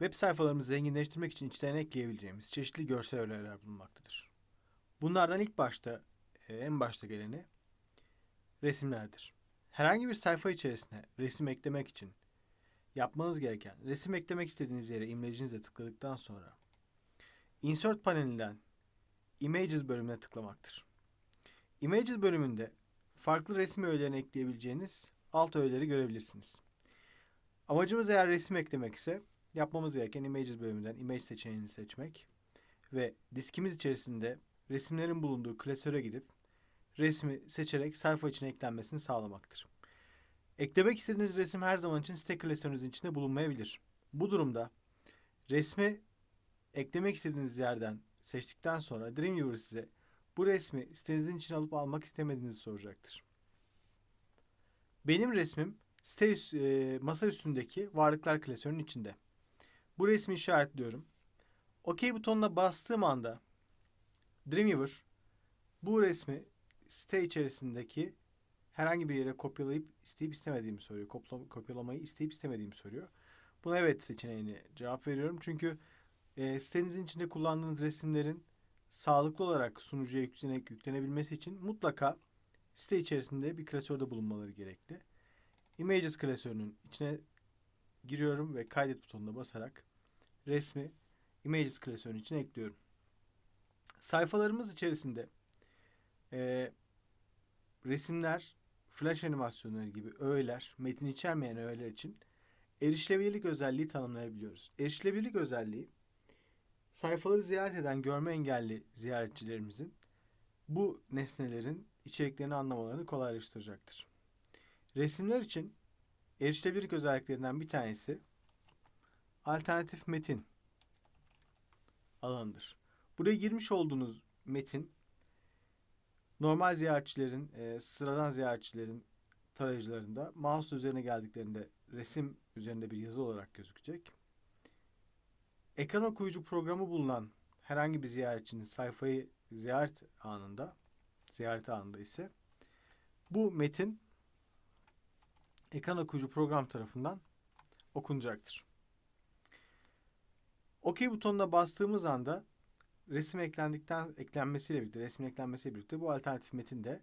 Web sayfalarımızı zenginleştirmek için içlerine ekleyebileceğimiz çeşitli görsel öğeler bulunmaktadır. Bunlardan ilk başta, e, en başta geleni resimlerdir. Herhangi bir sayfa içerisine resim eklemek için yapmanız gereken resim eklemek istediğiniz yere imlecinizle tıkladıktan sonra Insert panelinden Images bölümüne tıklamaktır. Images bölümünde farklı resim öğelerini ekleyebileceğiniz alt öğeleri görebilirsiniz. Amacımız eğer resim eklemek ise Yapmamız gereken Images bölümünden Image seçeneğini seçmek ve diskimiz içerisinde resimlerin bulunduğu klasöre gidip resmi seçerek sayfa içine eklenmesini sağlamaktır. Eklemek istediğiniz resim her zaman için site klasörünüzün içinde bulunmayabilir. Bu durumda resmi eklemek istediğiniz yerden seçtikten sonra Dreamweaver size bu resmi sitenizin için alıp almak istemediğinizi soracaktır. Benim resmim site üst, e, masa üstündeki varlıklar klasörünün içinde. Bu resmi işaretliyorum. OK butonuna bastığım anda Dreamweaver bu resmi site içerisindeki herhangi bir yere kopyalayıp isteyip istemediğimi soruyor. Kopla, kopyalamayı isteyip istemediğimi soruyor. Buna evet seçeneğini cevap veriyorum. Çünkü e, sitenizin içinde kullandığınız resimlerin sağlıklı olarak sunucuya yüklenek, yüklenebilmesi için mutlaka site içerisinde bir klasörde bulunmaları gerekli. Images klasörünün içine giriyorum ve kaydet butonuna basarak resmi images klasörün için ekliyorum. Sayfalarımız içerisinde e, resimler, flash animasyonları gibi öğeler, metin içermeyen öğeler için erişilebilirlik özelliği tanımlayabiliyoruz. Erişilebilirlik özelliği sayfaları ziyaret eden görme engelli ziyaretçilerimizin bu nesnelerin içeriklerini anlamalarını kolaylaştıracaktır. Resimler için erişilebilirlik özelliklerinden bir tanesi alternatif metin alanıdır. Buraya girmiş olduğunuz metin normal ziyaretçilerin, e, sıradan ziyaretçilerin tarayıcılarında mouse üzerine geldiklerinde resim üzerinde bir yazı olarak gözükecek. Ekran okuyucu programı bulunan herhangi bir ziyaretçinin sayfayı ziyaret anında, ziyaret anında ise bu metin ekran okuyucu program tarafından okunacaktır. OK butonuna bastığımız anda resim eklendikten eklenmesiyle birlikte, resmin eklenmesiyle birlikte bu alternatif metin de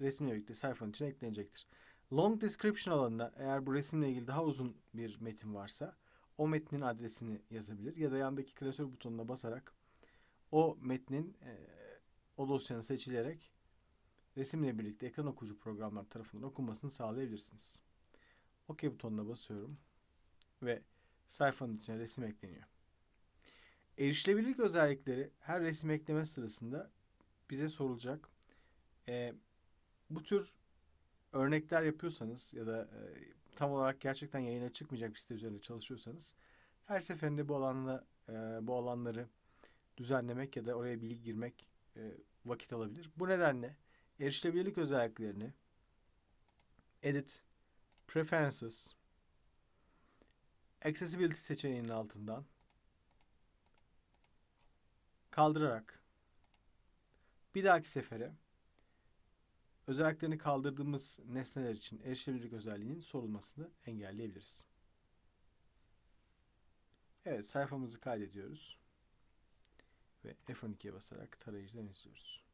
resimle birlikte sayfanın içine eklenecektir. Long description alanında eğer bu resimle ilgili daha uzun bir metin varsa o metnin adresini yazabilir ya da yandaki klasör butonuna basarak o metnin e, o dosyanın seçilerek resimle birlikte ekran okuyucu programlar tarafından okunmasını sağlayabilirsiniz. OK butonuna basıyorum ve sayfanın içine resim ekleniyor. Erişilebilirlik özellikleri her resim ekleme sırasında bize sorulacak. E, bu tür örnekler yapıyorsanız ya da e, tam olarak gerçekten yayına çıkmayacak bir site üzerinde çalışıyorsanız her seferinde bu alanda e, bu alanları düzenlemek ya da oraya bilgi girmek e, vakit alabilir. Bu nedenle erişilebilirlik özelliklerini Edit Preferences Accessibility seçeneğinin altından kaldırarak bir dahaki sefere özelliklerini kaldırdığımız nesneler için erişilebilirlik özelliğinin sorulmasını engelleyebiliriz. Evet sayfamızı kaydediyoruz ve F12'ye basarak tarayıcıdan izliyoruz.